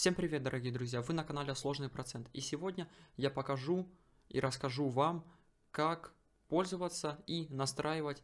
Всем привет, дорогие друзья! Вы на канале Сложный Процент. И сегодня я покажу и расскажу вам, как пользоваться и настраивать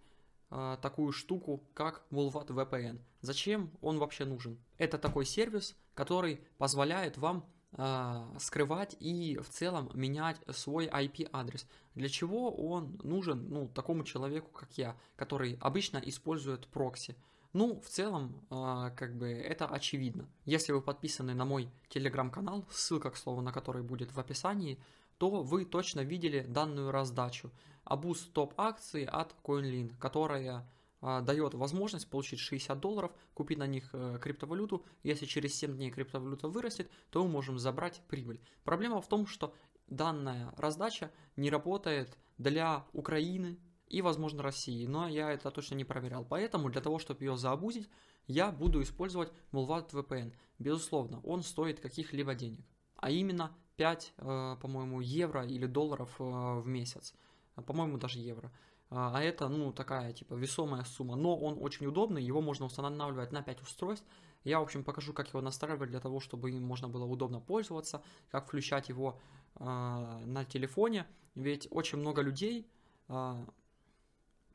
э, такую штуку, как Mulvat VPN. Зачем он вообще нужен? Это такой сервис, который позволяет вам а, скрывать и в целом менять свой IP-адрес. Для чего он нужен ну, такому человеку, как я, который обычно использует прокси. Ну, в целом, а, как бы это очевидно. Если вы подписаны на мой телеграм-канал, ссылка, к слову, на который будет в описании, то вы точно видели данную раздачу. Абуз топ-акции от CoinLin, которая а, дает возможность получить 60 долларов, купить на них э, криптовалюту. Если через 7 дней криптовалюта вырастет, то мы можем забрать прибыль. Проблема в том, что данная раздача не работает для Украины, и, возможно, России, но я это точно не проверял. Поэтому для того, чтобы ее заобузить, я буду использовать Mulvat VPN. Безусловно, он стоит каких-либо денег, а именно 5, э, по-моему, евро или долларов э, в месяц, а, по-моему, даже евро. А, а это, ну, такая, типа, весомая сумма, но он очень удобный, его можно устанавливать на 5 устройств. Я, в общем, покажу, как его настраивать для того, чтобы им можно было удобно пользоваться, как включать его э, на телефоне, ведь очень много людей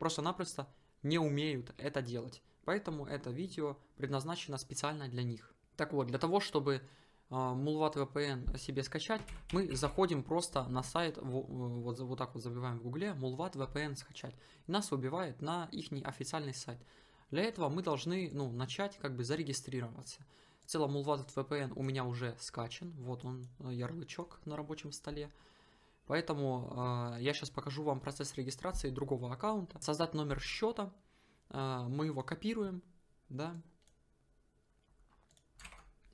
просто-напросто не умеют это делать. Поэтому это видео предназначено специально для них. Так вот, для того, чтобы Mulvat а, VPN себе скачать, мы заходим просто на сайт, вот, вот так вот забиваем в гугле, Mulvat VPN скачать. И нас убивает на их официальный сайт. Для этого мы должны ну, начать как бы зарегистрироваться. В целом Mulvat VPN у меня уже скачан, вот он ярлычок на рабочем столе. Поэтому э, я сейчас покажу вам процесс регистрации другого аккаунта. Создать номер счета. Э, мы его копируем. Да.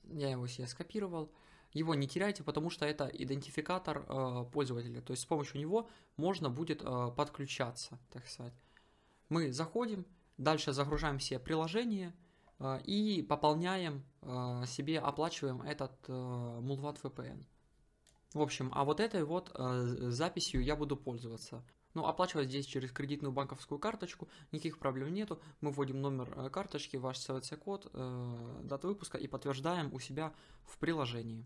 Я его себе скопировал. Его не теряйте, потому что это идентификатор э, пользователя. То есть с помощью него можно будет э, подключаться, так сказать. Мы заходим, дальше загружаем себе приложение э, и пополняем э, себе, оплачиваем этот э, MultVat VPN. В общем, а вот этой вот э, записью я буду пользоваться. Ну, оплачивать здесь через кредитную банковскую карточку, никаких проблем нету. Мы вводим номер э, карточки, ваш CVC-код, э, дату выпуска и подтверждаем у себя в приложении.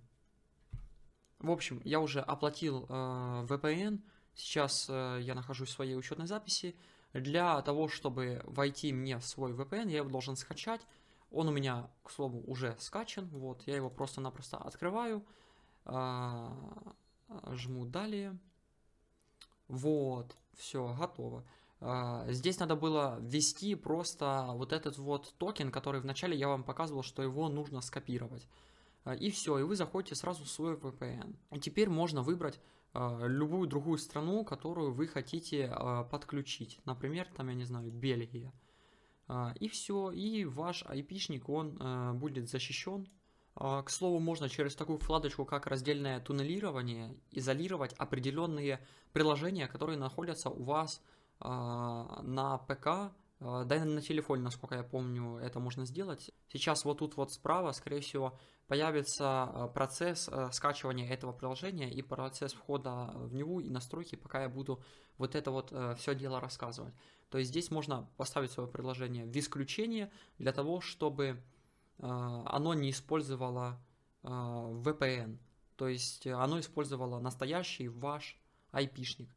В общем, я уже оплатил э, VPN, сейчас э, я нахожусь в своей учетной записи. Для того, чтобы войти мне в свой VPN, я его должен скачать. Он у меня, к слову, уже скачан, вот, я его просто-напросто открываю. А, жму далее. Вот, все, готово. А, здесь надо было ввести просто вот этот вот токен, который вначале я вам показывал, что его нужно скопировать. А, и все, и вы заходите сразу в свой VPN. И теперь можно выбрать любую другую страну, которую вы хотите подключить. Например, там, я не знаю, Бельгия. И все, и ваш айпишник, он будет защищен а, к слову, можно через такую вкладочку, как раздельное туннелирование, изолировать определенные приложения, которые находятся у вас а, на ПК, а, да и на телефоне, насколько я помню, это можно сделать. Сейчас вот тут вот справа, скорее всего, появится процесс скачивания этого приложения и процесс входа в него и настройки, пока я буду вот это вот все дело рассказывать. То есть здесь можно поставить свое приложение в исключение для того, чтобы а, оно не использовало а, VPN. То есть э, оно использовало настоящий ваш IP-шник.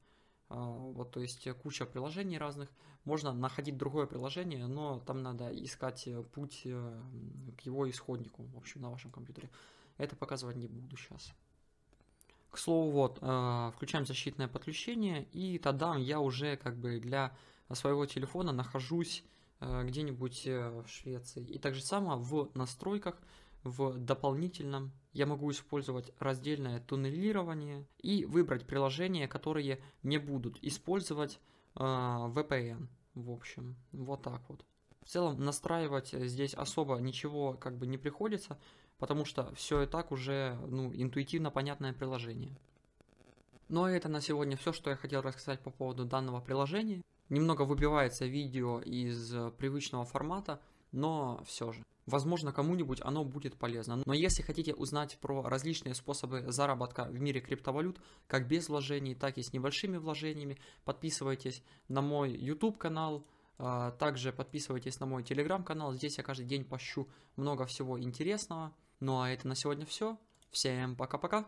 А, вот, то есть куча приложений разных. Можно находить другое приложение, но там надо искать э, путь э, к его исходнику, в общем, на вашем компьютере. Это показывать не буду сейчас. К слову, вот, включаем защитное подключение, и тогда я уже как бы для своего телефона нахожусь Э, где-нибудь э, в Швеции. И так же самое в настройках, в дополнительном я могу использовать раздельное туннелирование и выбрать приложения, которые не будут использовать э, VPN. В общем, вот так вот. В целом настраивать здесь особо ничего как бы не приходится, потому что все и так уже ну, интуитивно понятное приложение. Ну а это на сегодня все, что я хотел рассказать по поводу данного приложения. Немного выбивается видео из э, привычного формата, но все же. Возможно, кому-нибудь оно будет полезно. Но если хотите узнать про различные способы заработка в мире криптовалют, как без вложений, так и с небольшими вложениями, подписывайтесь на мой YouTube канал, э, также подписывайтесь на мой Telegram канал здесь я каждый день пощу много всего интересного. Ну а это на сегодня все. Всем пока-пока!